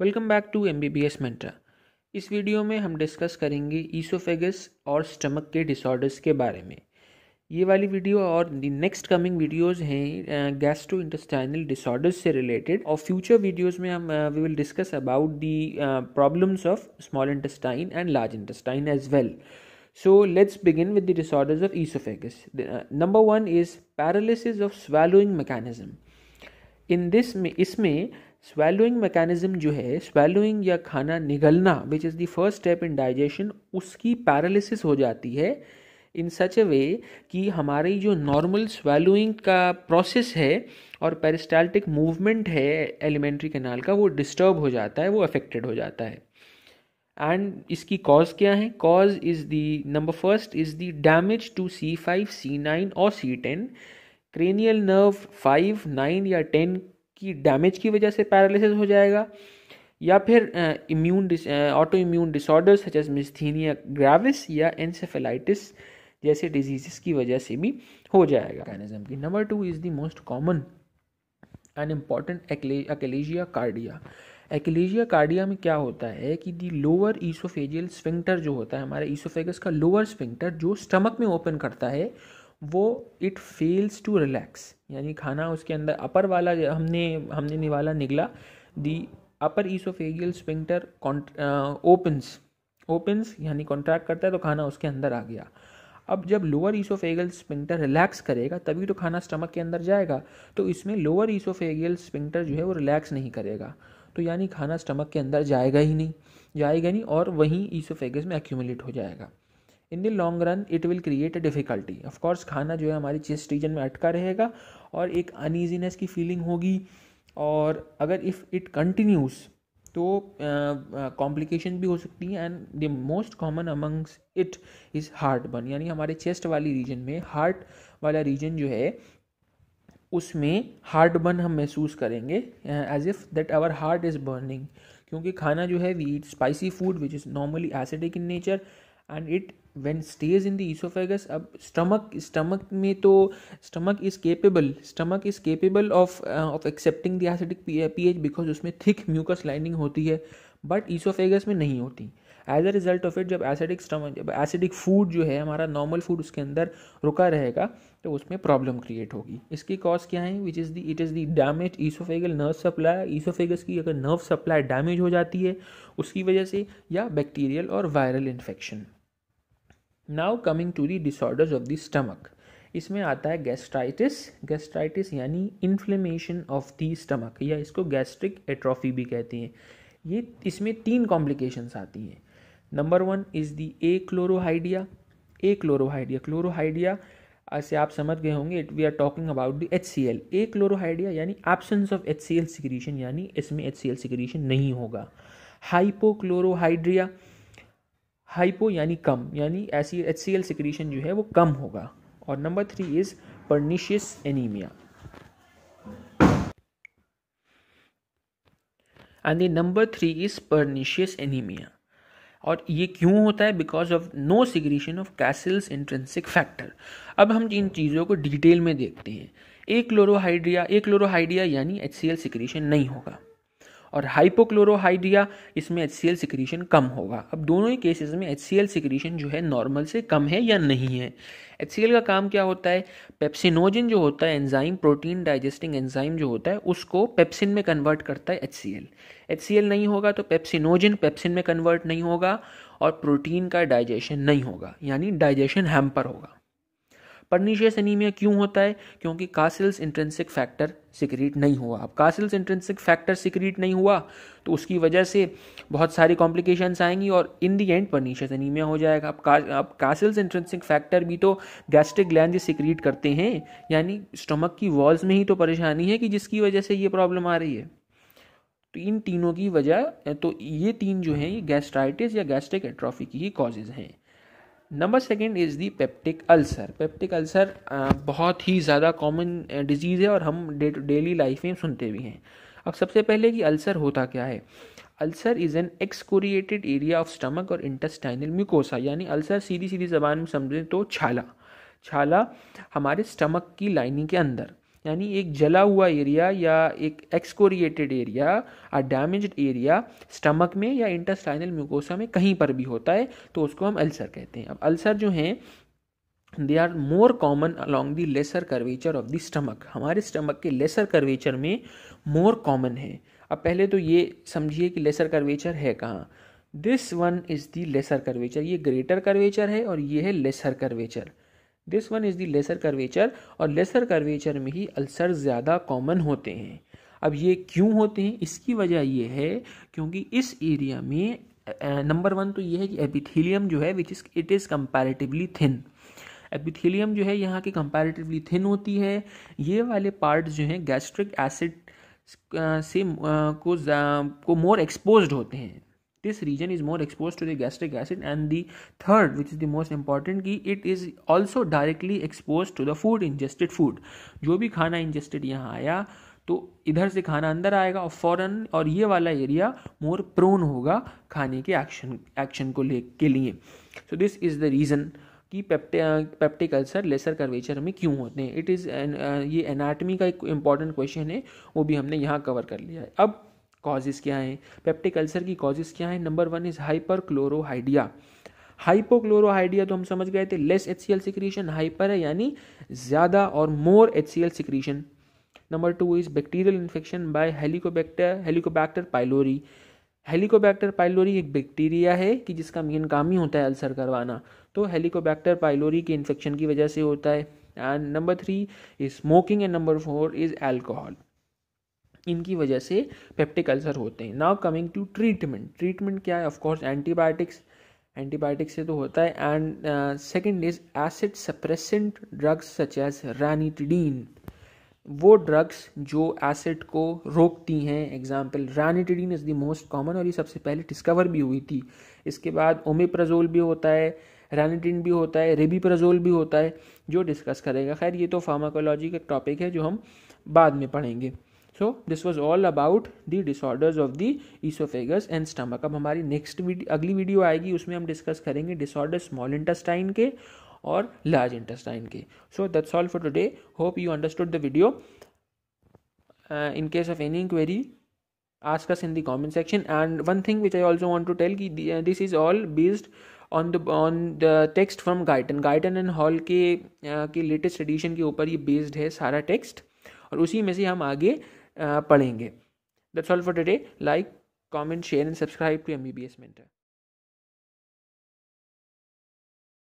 welcome back to M B B S mentor इस video में हम डिस्कस करेंगे ईसोफेगस और स्टमक के डिसऑर्डर्स के बारे में ये वाली वीडियो और दी नेक्स्ट कमिंग वीडियोस हैं गैस्ट्रो इंटेस्टाइनल डिसऑर्डर्स से रिलेटेड और फ्यूचर वीडियोस में हम we will discuss about the problems of small intestine and large intestine as well so let's begin with the disorders of oesophagus number one is paralysis of swallowing mechanism in this में इसमें swallowing mechanism जो है swallowing या खाना निगलना which is the first step in digestion उसकी paralysis हो जाती है इन सच ए वे कि हमारी जो नॉर्मल स्वेलोइंग का प्रोसेस है और पेरिस्टाल्टिक मूवमेंट है एलिमेंट्री कैनाल का वो डिस्टर्ब हो जाता है वो अफेक्टेड हो जाता है एंड इसकी कॉज क्या है cause is the number first is the damage to C five C nine और C ten cranial nerve five nine या टेन की डैमेज की वजह से पैरालिसिस हो जाएगा या फिर immune autoimmune disorder such as myasthenia gravis या एनसेफेलाइटिस जैसे डिजीज़ की वजह से भी हो जाएगा मैकेनिज्म की number two is the most common and important achalasia cardia achalasia cardia में क्या होता है कि दी लोअर ईसोफेजियल स्विंक्टर जो होता है हमारे ईसोफेगस का लोअर स्विंक्टर जो स्टमक में ओपन करता है वो इट फेल्स टू रिलैक्स यानी खाना उसके अंदर अपर वाला हमने हमने निवाला निकला the upper oesophageal sphincter opens opens यानी कॉन्ट्रैक्ट करता है तो खाना उसके अंदर आ गया अब जब लोअर ईसोफेगियल स्पिंटर रिलैक्स करेगा तभी तो खाना स्टमक के अंदर जाएगा तो इसमें लोअर ईसोफेगियल स्पिंटर जो है वो रिलैक्स नहीं करेगा तो यानी खाना स्टमक के अंदर जाएगा ही नहीं जाएगा नहीं और वहीं ईसोफेगस में एक्यूमुलेट हो जाएगा in the long run it will create a difficulty of course खाना जो है हमारी चेस्ट रीजन में अटका रहेगा और एक अनइजीनेस की फीलिंग होगी और अगर इफ़ इट कंटिन्यूज़ तो कॉम्प्लिकेशन भी हो सकती है and the most common amongst it is heartburn यानी हमारे चेस्ट वाली रीजन में हार्ट वाला रीजन जो है उसमें हार्ट बर्न हम महसूस करेंगे as if that our heart is burning क्योंकि खाना जो है we eat spicy food which is normally acidic in nature and it when stays in the esophagus अब stomach stomach में तो stomach is capable stomach is capable of uh, of accepting the acidic uh, pH because उसमें thick mucus lining होती है but oesophagus में नहीं होती as a result of it जब एसिडिक स्टमक जब एसिडिक फूड जो है हमारा नॉर्मल फूड उसके अंदर रुका रहेगा तो उसमें प्रॉब्लम क्रिएट होगी इसकी कॉज क्या है which is the it is the damage oesophageal nerve supply oesophagus की अगर नर्व सप्लाई डैमेज हो जाती है उसकी वजह से या बैक्टीरियल और viral infection now coming to the disorders of the stomach इसमें आता है गैस्ट्राइटिस गैस्ट्राइटिस यानी इन्फ्लेमेशन ऑफ दी स्टमक या इसको गैस्ट्रिक एट्रॉफी भी कहती हैं ये इसमें तीन कॉम्प्लिकेशंस आती हैं number one is the achlorhydria achlorhydria chlorhydria ऐसे आप समझ गए होंगे it we are talking about the H C L achlorhydria यानी absence of H C L secretion यानी इसमें एच सी एल सिक्रीशन नहीं होगा हाइपोक्लोरोहाइड्रिया हाइपो यानी कम यानी ऐसी एच सी एल सिक्रीशन जो है वो कम होगा और number three is pernicious anaemia and number three is pernicious anaemia और ये क्यों होता है because of no secretion of Castle's intrinsic factor अब हम इन चीज़ों को डिटेल में देखते हैं एक क्लोरोहाइड्रिया एक क्लोरोहाइड्रिया यानी एच सी एल सिक्रीशन नहीं होगा और हाइपोक्लोरोहाइड्रिया इसमें एच सिक्रीशन कम होगा अब दोनों ही केसेस में एच सिक्रीशन जो है नॉर्मल से कम है या नहीं है एच का काम क्या होता है पेप्सिनोजिन जो होता है एंजाइम प्रोटीन डाइजेस्टिंग एंजाइम जो होता है उसको पेप्सिन में कन्वर्ट करता है एच एच नहीं होगा तो पेप्सिनोजिन पेप्सिन में कन्वर्ट नहीं होगा और प्रोटीन का डाइजेशन नहीं होगा यानी डाइजेशन हैम्पर होगा परनीशियस एनीमिया क्यों होता है क्योंकि कासिल्स इंट्रेंसिक फैक्टर सिक्रीट नहीं हुआ अब कासिल्स इंट्रेंसिक फैक्टर सिक्रीट नहीं हुआ तो उसकी वजह से बहुत सारी कॉम्प्लिकेशंस आएंगी और in the end pernicious anaemia हो जाएगा अब का अब कासिल्स इंट्रेंसिक फैक्टर भी तो गैस्ट्रिक ग्लैंड सिक्रीट करते हैं यानी स्टमक की वॉल्स में ही तो परेशानी है कि जिसकी वजह से ये प्रॉब्लम आ रही है तो इन तीनों की वजह तो ये तीन जो हैं ये गैस्ट्राइटिस या गैस्ट्रिक एट्रॉफी की ही कॉजेज हैं number second is the peptic ulcer peptic ulcer बहुत ही ज़्यादा कॉमन डिजीज़ uh, है और हम डे डेली लाइफ में सुनते भी हैं अब सबसे पहले कि अल्सर होता क्या है ulcer is an excoriated area of stomach और इंटेस्टाइनल म्यूकोसा यानी अल्सर सीधी सीधी जबान में समझें तो छाला छाला हमारे स्टमक की लाइनिंग के अंदर यानी एक जला हुआ एरिया या एक एक्सकोरिएटेड एरिया या डैमेज्ड एरिया स्टमक में या इंटरस्टाइनल म्यूकोसा में कहीं पर भी होता है तो उसको हम अल्सर कहते हैं अब अल्सर जो हैं they are more common along the lesser curvature of the stomach हमारे स्टमक के लेसर कर्वेचर में मोर कॉमन है अब पहले तो ये समझिए कि लेसर कर्वेचर है कहाँ this one is the lesser curvature ये ग्रेटर कर्वेचर है और ये है lesser curvature this one is the lesser curvature और लेसर कर्वेचर में ही अल्सर ज़्यादा कॉमन होते हैं अब ये क्यों होते हैं इसकी वजह ये है क्योंकि इस एरिया में नंबर वन तो ये है कि एपिथीलियम जो है which is it is comparatively thin epithelium जो है यहाँ की कंपैरेटिवली थिन होती है ये वाले पार्ट्स जो हैं गैस्ट्रिक एसिड से को को मोर एक्सपोज होते हैं this reason is more expose to the gastric acid and the third which is the most important ki it is also directly expose to the food ingested food जो भी खाना ingested यहाँ आया तो इधर से खाना अंदर आएगा और फॉरन और ये वाला एरिया मोर प्रोन होगा खाने के एक्शन एक्शन को ले के लिए so this is the reason कि पेप्टे पेप्टिक अल्सर लेसर कर्वेचर में क्यों होते हैं इट इज़ ये एनाटमी का एक इम्पॉर्टेंट क्वेश्चन है वो भी हमने यहाँ कवर कर लिया है अब कॉजेज़ क्या हैं पेप्टिक अल्सर की कॉजेज़ क्या हैं number one is hyperchlorhydria hypochlorhydria तो हम समझ गए थे less H C L secretion hyper है यानी ज़्यादा और more H C L secretion number two is bacterial infection by Helicobacter Helicobacter pylori Helicobacter pylori एक बैक्टीरिया है कि जिसका मेन काम ही होता है अल्सर करवाना तो हेलिकोबैक्टर पाइलोरी के इन्फेक्शन की वजह से होता है and number three is smoking and number four is alcohol इनकी वजह से पेप्टिक अल्सर होते हैं now coming to treatment treatment क्या है ऑफकोर्स एंटीबायोटिक्स एंटीबायोटिक्स से तो होता है and second is acid suppressant drugs such as ranitidine वो ड्रग्स जो एसिड को रोकती हैं example ranitidine is the most common और ये सबसे पहले डिस्कवर भी हुई थी इसके बाद ओमेप्राजोल भी होता है रैनिटिन भी होता है रेबीप्रजोल भी होता है जो डिस्कस करेगा खैर ये तो फार्माकोलॉजी का टॉपिक है जो हम बाद में पढ़ेंगे so this was all about the disorders of the oesophagus and stomach अब हमारी नेक्स्ट अगली वीडियो आएगी उसमें हम डिस्कस करेंगे डिसऑर्डर स्मॉल इंटेस्टाइन के और लार्ज इंटेस्टाइन के so that's all for today hope you understood the video in case of any query ask us in the comment section and one thing which I also want to tell ki, this is all based on the on the text from Guyton Guyton and Hall के latest edition के ऊपर ये based है सारा text और उसी में से हम आगे पढ़ेंगे that's all for today like comment share and subscribe to M B B S mentor